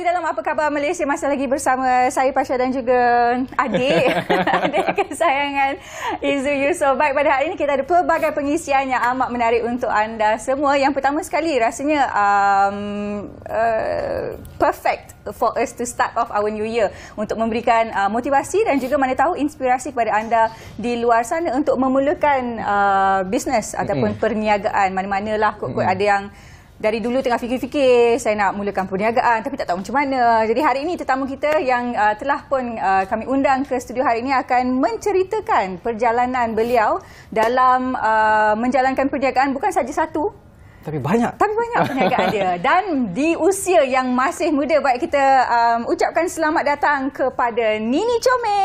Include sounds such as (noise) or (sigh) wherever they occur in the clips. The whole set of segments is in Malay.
kembali dalam apa khabar Malaysia masih lagi bersama saya Pasha dan juga adik (laughs) adik kesayangan Izu Yusof. Baik pada hari ini kita ada pelbagai pengisian yang amat menarik untuk anda semua. Yang pertama sekali rasanya um, uh, perfect for us to start off our new year untuk memberikan uh, motivasi dan juga mana tahu inspirasi kepada anda di luar sana untuk memulakan uh, bisnes ataupun mm-hmm. perniagaan mana-manalah kot-kot mm-hmm. ada yang dari dulu tengah fikir-fikir saya nak mulakan perniagaan tapi tak tahu macam mana. Jadi hari ini tetamu kita yang uh, telah pun uh, kami undang ke studio hari ini akan menceritakan perjalanan beliau dalam uh, menjalankan perniagaan bukan saja satu tapi banyak. Tapi banyak perniagaan dia. (laughs) Dan di usia yang masih muda, baik kita um, ucapkan selamat datang kepada Nini Chome.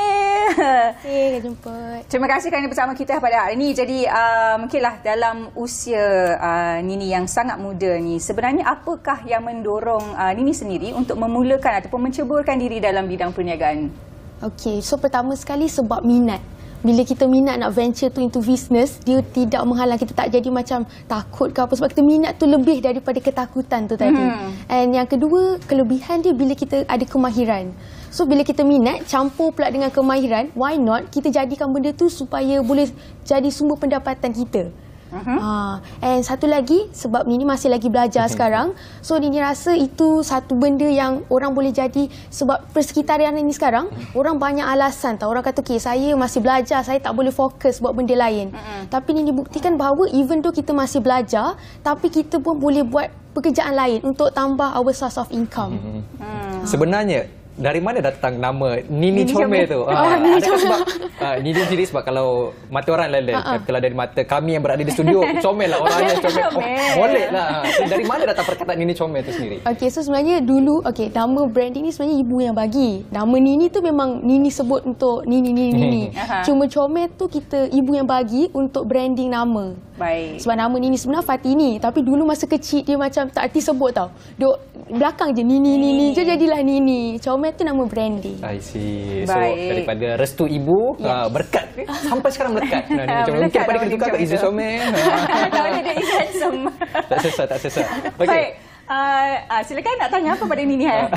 Okay, jumpa. Terima kasih kerana bersama kita pada hari ini. Jadi, um, okeylah dalam usia uh, Nini yang sangat muda ni, sebenarnya apakah yang mendorong uh, Nini sendiri untuk memulakan ataupun menceburkan diri dalam bidang perniagaan? Okey, so pertama sekali sebab minat bila kita minat nak venture tu into business, dia tidak menghalang kita tak jadi macam takut ke apa sebab kita minat tu lebih daripada ketakutan tu tadi. Hmm. And yang kedua, kelebihan dia bila kita ada kemahiran. So bila kita minat campur pula dengan kemahiran, why not kita jadikan benda tu supaya boleh jadi sumber pendapatan kita. Uh-huh. Uh, and satu lagi, sebab Nini masih lagi belajar uh sekarang, so Nini rasa itu satu benda yang orang boleh jadi sebab persekitaran Nini sekarang, uh-huh. orang banyak alasan tau. Orang kata, okay, saya masih belajar, saya tak boleh fokus buat benda lain. Uh-huh. Tapi Nini buktikan bahawa even though kita masih belajar, tapi kita pun boleh buat pekerjaan lain untuk tambah our source of income. Uh-huh. Uh-huh. Sebenarnya, dari mana datang nama Nini Chome tu? Ah, ah, Nini Chome. Sebab, ah, Nini Chome sebab kalau mata orang lain Uh-uh. Ah, ah. Kalau dari mata kami yang berada di studio, (laughs) Chome lah orangnya. Chome. Oh, boleh lah. So, dari mana datang perkataan Nini Chome tu sendiri? Okay, so sebenarnya dulu, okay, nama brand ini sebenarnya ibu yang bagi. Nama Nini tu memang Nini sebut untuk Nini, Nini, Nini. Uh-huh. (laughs) Cuma Chome tu kita ibu yang bagi untuk branding nama. Baik. Sebab nama Nini sebenarnya Fatini. Tapi dulu masa kecil dia macam tak hati sebut tau. Duk belakang je Nini Nini, Nini. je jadilah Nini. Chaume tu nama brandy. I see. Baik. So daripada restu ibu yeah. uh, berkat (laughs) sampai sekarang berkat. Nah, Nini, ah, mungkin pada ketika kau izin Chaume. Tak eh. (laughs) ada dia izin (laughs) Tak sesat, tak sesat. Okay. Baik. Uh, uh, silakan nak tanya apa pada Nini ha.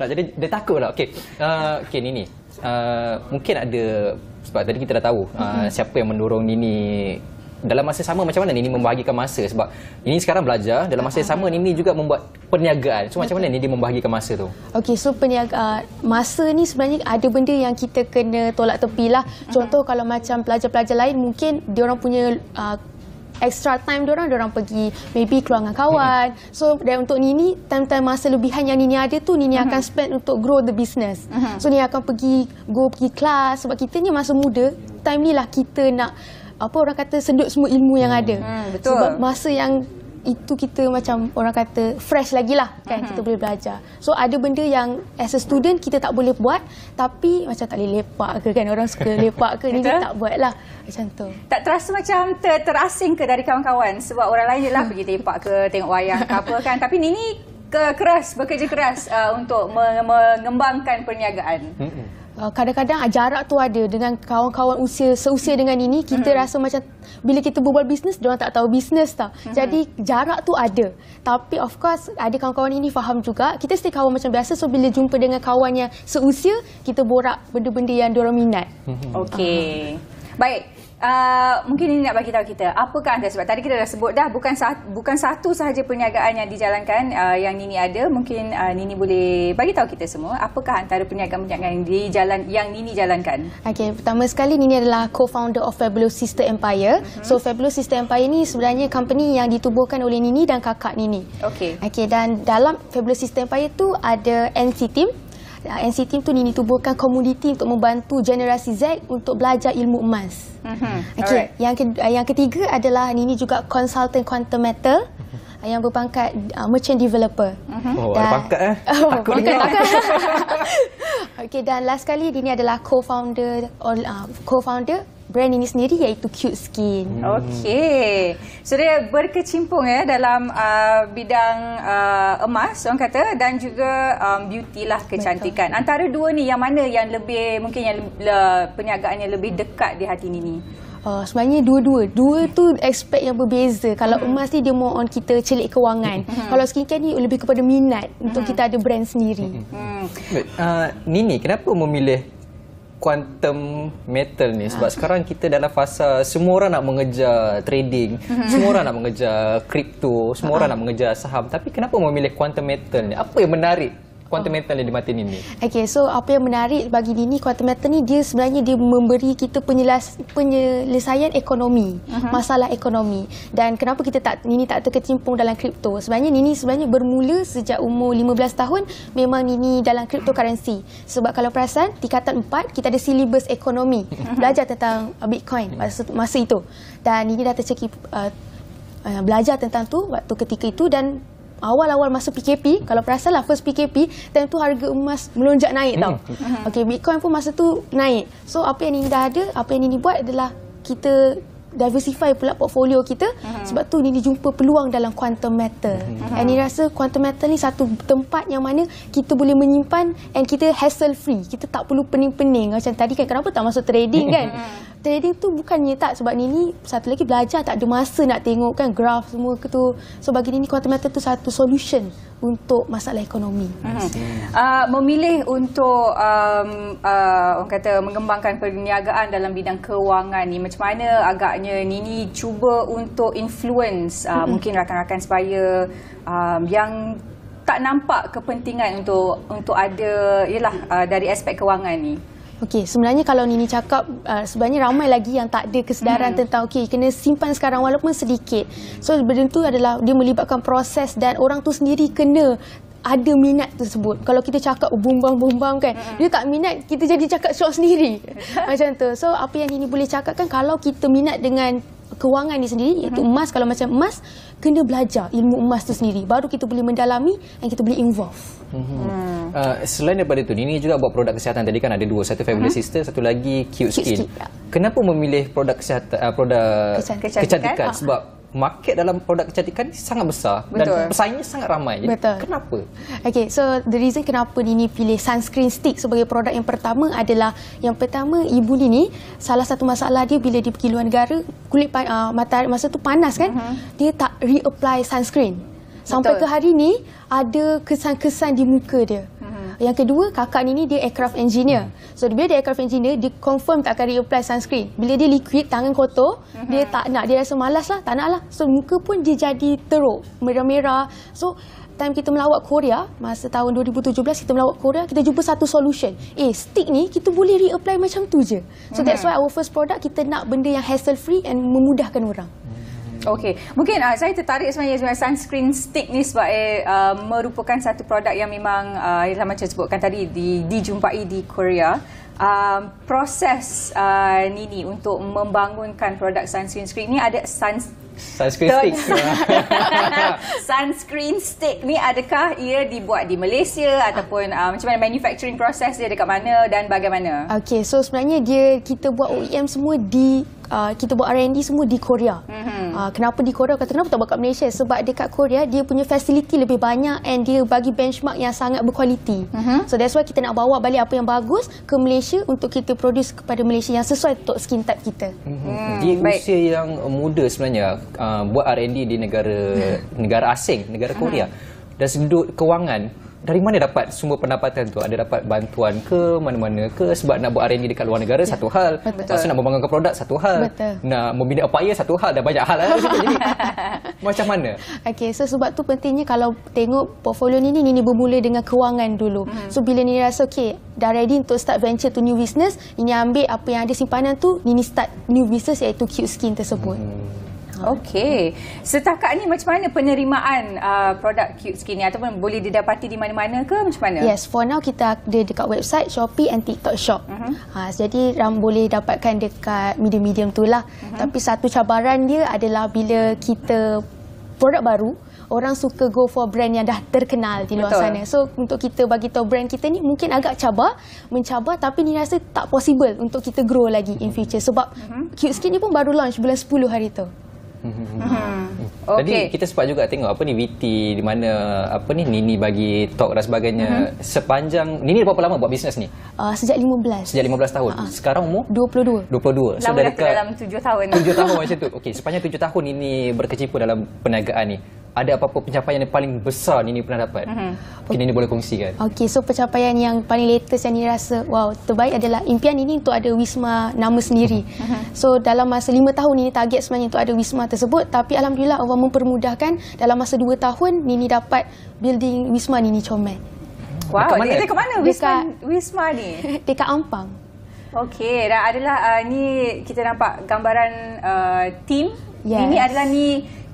tak jadi dia lah. Okey. Uh, okay, Nini. Uh, mungkin ada sebab tadi kita dah tahu uh, siapa yang mendorong Nini dalam masa sama macam mana Nini membahagikan masa sebab Nini sekarang belajar dalam masa yang sama Nini juga membuat perniagaan. So macam okay. mana Nini membahagikan masa tu? Okey, so peniaga ah, masa ni sebenarnya ada benda yang kita kena tolak tepilah. Mhm. Contoh okay. kalau macam pelajar-pelajar lain mungkin dia orang punya uh, extra time dia orang dia orang pergi maybe keluar dengan kawan. Mhm. So dan untuk Nini time-time masa lebihan yang Nini ada tu Nini mhm. akan spend untuk grow the business. So Nini akan pergi go pergi kelas sebab kita ni masa muda, time ni lah kita nak apa orang kata sedut semua ilmu yang hmm. ada. Hmm, betul. Sebab masa yang itu kita macam orang kata fresh lagi lah kan mm-hmm. kita boleh belajar. So ada benda yang as a student kita tak boleh buat tapi macam tak boleh lepak ke kan orang suka (laughs) lepak ke ni tak buat lah macam tu. Tak terasa macam ter terasing ke dari kawan-kawan sebab orang lain lah (laughs) pergi lepak ke tengok wayang ke apa kan tapi Nini keras bekerja keras uh, untuk mengembangkan perniagaan. Mm-hmm. Uh, kadang-kadang ah, jarak tu ada dengan kawan-kawan usia seusia dengan ini kita mm -hmm. rasa macam bila kita berbual bisnes dia orang tak tahu bisnes tau. Mm -hmm. Jadi jarak tu ada. Tapi of course ada kawan-kawan ini faham juga. Kita stay kawan macam biasa so bila jumpa dengan kawan yang seusia kita borak benda-benda yang dia orang minat. Mm -hmm. Okey. Baik, Uh, mungkin ini nak bagi tahu kita apakah anda sebab tadi kita dah sebut dah bukan satu, bukan satu sahaja perniagaan yang dijalankan uh, yang Nini ada mungkin uh, Nini boleh bagi tahu kita semua apakah antara perniagaan-perniagaan yang dijalan yang Nini jalankan okey pertama sekali Nini adalah co-founder of Fabulous Sister Empire uh-huh. so Fabulous Sister Empire ni sebenarnya company yang ditubuhkan oleh Nini dan kakak Nini okey okey dan dalam Fabulous Sister Empire tu ada NC team Ah, NC Team tu ini tubuhkan komuniti untuk membantu generasi Z untuk belajar ilmu emas. Mhm. Okey, right. yang, ke, ah, yang ketiga adalah Nini juga consultant quantum matter ah, yang berpangkat uh, merchant developer. Mm-hmm. Oh, dan, ada pangkat eh. (laughs) Oh, takut. takut. (laughs) Okey, dan last kali Dini adalah co-founder uh, co-founder brand ini sendiri iaitu Cute Skin. Hmm. Okey. So dia berkecimpung ya dalam uh, bidang uh, emas orang kata dan juga um, beauty lah kecantikan. Betul. Antara dua ni yang mana yang lebih mungkin yang le, perniagaannya lebih dekat di hati Nini? Uh, sebenarnya dua-dua. Dua tu aspek yang berbeza. Kalau hmm. emas ni dia more on kita celik kewangan. Hmm. Kalau skincare ni lebih kepada minat untuk hmm. kita ada brand sendiri. Hmm. Uh, Nini, kenapa memilih quantum metal ni sebab ha. sekarang kita dalam fasa semua orang nak mengejar trading, (laughs) semua orang nak mengejar kripto, semua ha. orang ah. nak mengejar saham. Tapi kenapa memilih quantum metal ni? Apa yang menarik quantum oh. metal yang dimatikan ini. Okay, so apa yang menarik bagi Dini quantum metal ni dia sebenarnya dia memberi kita penyelas, penyelesaian ekonomi, uh mhm. -huh. masalah ekonomi. Dan kenapa kita tak Nini tak terkecimpung dalam kripto? Sebenarnya Nini sebenarnya bermula sejak umur 15 tahun memang Nini dalam cryptocurrency. Sebab kalau perasan tingkatan 4 kita ada syllabus ekonomi, mhm. belajar tentang uh, Bitcoin masa, masa itu. Dan Nini dah tercekik uh, uh, belajar tentang tu waktu ketika itu dan awal-awal masa PKP, kalau perasan lah first PKP, time tu harga emas melonjak naik tau. Hmm. Hmm. Okay, Bitcoin pun masa tu naik. So apa yang Nini dah ada, apa yang Nini buat adalah kita diversify pula portfolio kita hmm. sebab tu Nini jumpa peluang dalam quantum matter. And Nini rasa quantum metal ni satu tempat yang mana kita boleh menyimpan and kita hassle free. Kita tak perlu pening-pening macam tadi kan kenapa tak masuk trading (laughs) kan? trading tu bukannya tak sebab Nini satu lagi belajar tak ada masa nak tengok kan graf semua ke tu. So bagi Nini quantum method tu satu solution untuk masalah ekonomi. Hmm. Uh, memilih untuk um, uh, orang kata mengembangkan perniagaan dalam bidang kewangan ni macam mana agaknya Nini cuba untuk influence uh, hmm. mungkin rakan-rakan sebaya um, yang tak nampak kepentingan untuk untuk ada ialah uh, dari aspek kewangan ni. Okey, sebenarnya kalau Nini cakap uh, sebenarnya ramai lagi yang tak ada kesedaran hmm. tentang okey kena simpan sekarang walaupun sedikit. So benda tu adalah dia melibatkan proses dan orang tu sendiri kena ada minat tersebut. Kalau kita cakap bumbang-bumbang kan, hmm dia tak minat, kita jadi cakap syok sendiri. (laughs) Macam tu. So, apa yang ini boleh cakap kan, kalau kita minat dengan kewangan ni sendiri iaitu mhm. emas kalau macam emas kena belajar ilmu emas tu sendiri baru kita boleh mendalami dan kita boleh involve mm -hmm. uh, selain daripada itu, ini juga buat produk kesihatan tadi kan ada dua satu Family mm -hmm. Sister satu lagi Cute, cute Skin, skin ya. kenapa memilih produk kesihatan uh, produk kecantikan, kecantikan? Ah, ah. sebab market dalam produk kecantikan ni sangat besar Betul. dan pesaingnya sangat ramai. Jadi Betul. kenapa? Okay, so the reason kenapa Nini pilih sunscreen stick sebagai produk yang pertama adalah yang pertama ibu Nini salah satu masalah dia bila dia pergi luar negara kulit uh, mata masa tu panas kan uh-huh. dia tak reapply sunscreen. Sampai Betul. ke hari ni ada kesan-kesan di muka dia. Yang kedua, kakak ni ni dia aircraft engineer. So bila dia aircraft engineer, dia confirm tak akan reapply sunscreen. Bila dia liquid, tangan kotor, hmm dia tak nak, dia rasa malas lah, tak nak lah. So muka pun dia jadi teruk, merah-merah. So time kita melawat Korea, masa tahun 2017 kita melawat Korea, kita jumpa satu solution. Eh, stick ni kita boleh reapply macam tu je. So mm-hmm. that's mhm. why our first product kita nak benda yang hassle free and memudahkan orang. Okey, mungkin uh, saya tertarik sebenarnya sunscreen stick ni sebab uh, merupakan satu produk yang memang uh, yang macam sebutkan tadi di, dijumpai di Korea. Um, proses uh, Nini untuk membangunkan produk sunscreen stick ni ada sun sunscreen stick. (laughs) sunscreen stick ni adakah ia dibuat di Malaysia ataupun uh, macam mana manufacturing proses dia dekat mana dan bagaimana? Okay, so sebenarnya dia kita buat OEM semua di Uh, kita buat R&D semua di Korea. Mm -hmm. uh, kenapa di Korea? Kata kenapa tak buat kat Malaysia? Sebab dekat Korea dia punya facility lebih banyak and dia bagi benchmark yang sangat berkualiti. Mm -hmm. So that's why kita nak bawa balik apa yang bagus ke Malaysia untuk kita produce kepada Malaysia yang sesuai untuk skin type kita. Mm -hmm. Di Baik. yang muda sebenarnya uh, buat R&D di negara (laughs) negara asing, negara Korea. Mm -hmm. Dan sudut kewangan dari mana dapat semua pendapatan tu? Ada dapat bantuan ke mana-mana ke sebab nak buat R&D dekat luar negara yeah. satu hal. Betul. Lepas nak membangunkan produk satu hal. Betul. Nak membina upaya satu hal. Dah banyak hal lah. (laughs) Jadi, macam mana? Okey, so sebab tu pentingnya kalau tengok portfolio ni, ni, ni bermula dengan kewangan dulu. Hmm. So bila ni rasa okay, dah ready untuk start venture to new business, ini ambil apa yang ada simpanan tu, ni, ni start new business iaitu cute skin tersebut. Hmm. Okey. Setakat ni macam mana penerimaan uh, produk Cute Skin ni ataupun boleh didapati di mana-mana ke macam mana? Yes, for now kita ada dekat website Shopee and TikTok Shop. Uh-huh. Ha, jadi ram boleh dapatkan dekat medium-medium tu lah. Uh-huh. Tapi satu cabaran dia adalah bila kita produk baru, orang suka go for brand yang dah terkenal di luar Betul. sana. So untuk kita bagi tahu brand kita ni mungkin agak cabar, mencabar tapi ni rasa tak possible untuk kita grow lagi in future sebab uh-huh. Cute Skin ni pun baru launch bulan 10 hari tu. Hmm. Okay. Tadi kita sempat juga tengok apa ni VT di mana apa ni Nini bagi talk dan sebagainya uh-huh. sepanjang Nini berapa lama buat bisnes ni? Uh, sejak 15. Sejak 15 tahun. Uh-huh. Sekarang umur 22. 22. So lama dah dekat dalam 7 tahun. 7 tahun macam tu. Okey, sepanjang 7 tahun ini berkecimpung dalam perniagaan ni ada apa-apa pencapaian yang paling besar Nini pernah dapat? Mm-hmm. Mungkin Nini boleh kongsikan. Okey, so pencapaian yang paling latest yang Nini rasa wow, terbaik adalah impian Nini untuk ada Wisma nama sendiri. Mm-hmm. So dalam masa lima tahun Nini target sebenarnya untuk ada Wisma tersebut tapi Alhamdulillah Allah mempermudahkan dalam masa dua tahun Nini dapat building Wisma Nini Comel. Mhm. Wow, dekat mana, dekat mana Wisma, dekat, Wisma ni? (laughs) Dekat Ampang. Okey, dan adalah uh, ni kita nampak gambaran uh, tim. Yes. Ini adalah ni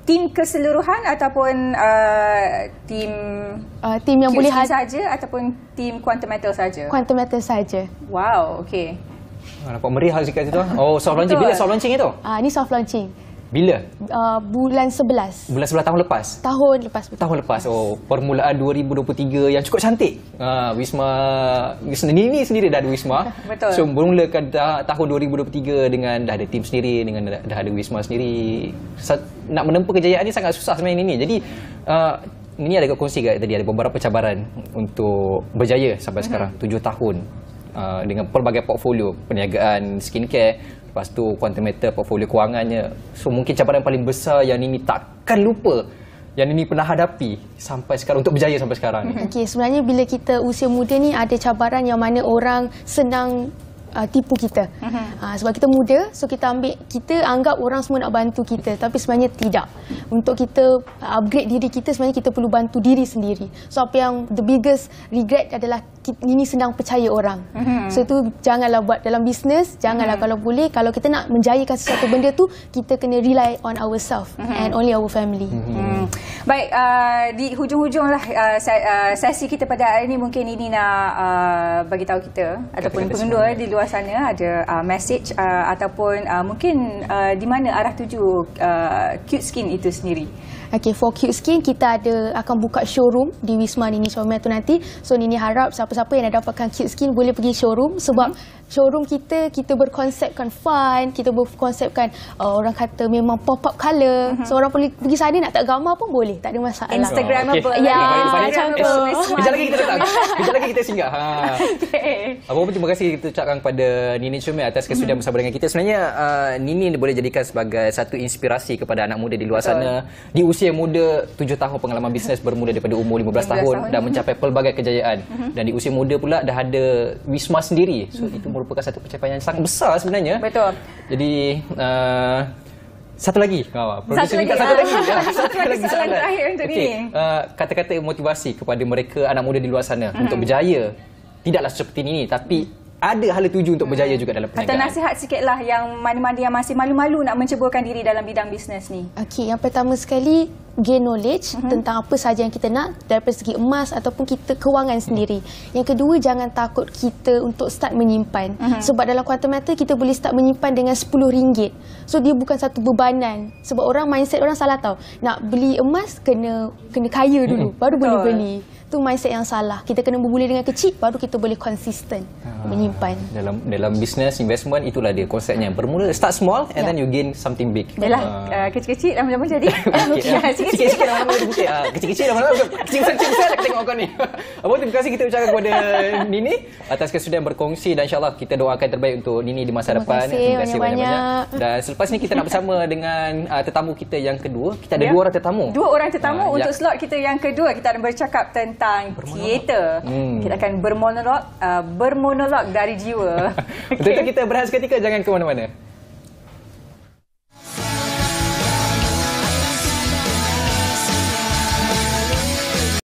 tim keseluruhan ataupun uh, tim uh, tim yang QC boleh ha- saja ataupun tim quantum metal saja. Quantum metal saja. Wow, okey. Oh, nampak meriah sikit situ. Ah. Oh, soft launching. Bila soft launching itu? Ah, uh, ni soft launching. Bila? Uh, bulan 11. Bulan 11 tahun lepas? Tahun lepas. Betul. Tahun lepas. Oh, permulaan 2023 yang cukup cantik. Uh, Wisma, Wisma ini sendiri dah ada Wisma. (laughs) Betul. So, bermulakan dah, tahun 2023 dengan dah ada tim sendiri, dengan dah, dah ada Wisma sendiri. Sa- nak menempuh kejayaan ni sangat susah sebenarnya ini. Jadi, uh, ini ada kongsi kat tadi, ada beberapa cabaran untuk berjaya sampai mhm. sekarang. Tujuh tahun. Uh, dengan pelbagai portfolio perniagaan skincare lepas tu quantum matter portfolio kewangannya so mungkin cabaran paling besar yang Nini takkan lupa yang ini pernah hadapi sampai sekarang untuk berjaya sampai sekarang ni. (laughs) Okey, sebenarnya bila kita usia muda ni ada cabaran yang mana orang senang uh, tipu kita. Uh, sebab kita muda, so kita ambil kita anggap orang semua nak bantu kita tapi sebenarnya tidak. Untuk kita upgrade diri kita sebenarnya kita perlu bantu diri sendiri. So apa yang the biggest regret adalah ini senang percaya orang. Mm-hmm. So itu janganlah buat dalam bisnes, janganlah mm-hmm. kalau boleh kalau kita nak menjayakan sesuatu benda tu kita kena rely on ourselves mm-hmm. and only our family. Hmm. Baik uh, di hujung-hujunglah uh, uh, sesi kita pada hari ini mungkin ini nak uh, bagi tahu kita Kata-kata ataupun pengundur eh, di luar sana ada uh, message uh, ataupun uh, mungkin uh, di mana arah tuju uh, cute skin itu sendiri. Okay, for Cute Skin kita ada akan buka showroom di Wisma Nini Suami tu nanti. So Nini harap siapa-siapa yang dah dapatkan Cute Skin boleh pergi showroom sebab mm -hmm. showroom kita kita berkonsepkan fun, kita berkonsepkan uh, orang kata memang pop-up color. Mm -hmm. So orang boleh pergi sana nak tak gambar pun boleh, tak ada masalah. Instagramable. Okay. Ya, macam tu. Kejap lagi kita datang. Kejap lagi kita singgah. Ha. Okay. Apa pun terima kasih kita ucapkan kepada Nini Suami atas mhm. kesudahan mm -hmm. bersama dengan kita. Sebenarnya uh, Nini boleh jadikan sebagai satu inspirasi kepada anak muda di luar Betul. sana di usia usia muda 7 tahun pengalaman bisnes bermula daripada umur 15, 15 tahun, tahun dan mencapai pelbagai kejayaan mm-hmm. dan di usia muda pula dah ada Wisma sendiri so mm-hmm. itu merupakan satu pencapaian yang sangat besar sebenarnya betul jadi uh, satu lagi kawan produksi satu minta lagi. satu lagi (laughs) ya, satu, lagi. satu lagi soalan terakhir untuk okay. ni uh, kata-kata motivasi kepada mereka anak muda di luar sana mm-hmm. untuk mhm. berjaya tidaklah seperti ini tapi mm-hmm ada hala tuju untuk berjaya hmm. juga dalam perniagaan. Kata nasihat sikitlah yang mana-mana yang masih malu-malu nak menceburkan diri dalam bidang bisnes ni. Okey, yang pertama sekali gain knowledge mm -hmm. tentang apa sahaja yang kita nak daripada segi emas ataupun kita kewangan mhm. sendiri. Mm -hmm. Yang kedua, jangan takut kita untuk start menyimpan. Mm -hmm. Sebab dalam quantum matter, kita boleh start menyimpan dengan RM10. So, dia bukan satu bebanan. Sebab orang mindset orang salah tahu Nak beli emas, kena kena kaya dulu. Mm -hmm. Baru boleh beli. Tu mindset yang salah. Kita kena bermula dengan kecil baru kita boleh konsisten ha. Ah, menyimpan. Dalam dalam bisnes, investment itulah dia konsepnya. Hmm. Bermula start small and yeah. then you gain something big. Yalah, uh. kecil-kecil lama-lama (laughs) jadi. Kecil-kecil lama-lama jadi. Kecil-kecil lama-lama. Kecil-kecil lama tengok kau ni. (laughs) Apa terima kasih kita ucapkan kepada Nini atas kesudahan berkongsi dan insyaAllah kita doakan terbaik untuk Nini di masa terima depan. Terima kasih banyak-banyak. Dan selepas ni kita nak bersama dengan uh, tetamu kita yang kedua. Kita ada yeah. dua orang tetamu. Dua orang tetamu uh, untuk yeah. slot kita yang kedua. Kita akan bercakap tentang tentang teater. Hmm. Kita akan bermonolog uh, bermonolog dari jiwa. (laughs) okay. itu kita berhenti seketika jangan ke mana-mana.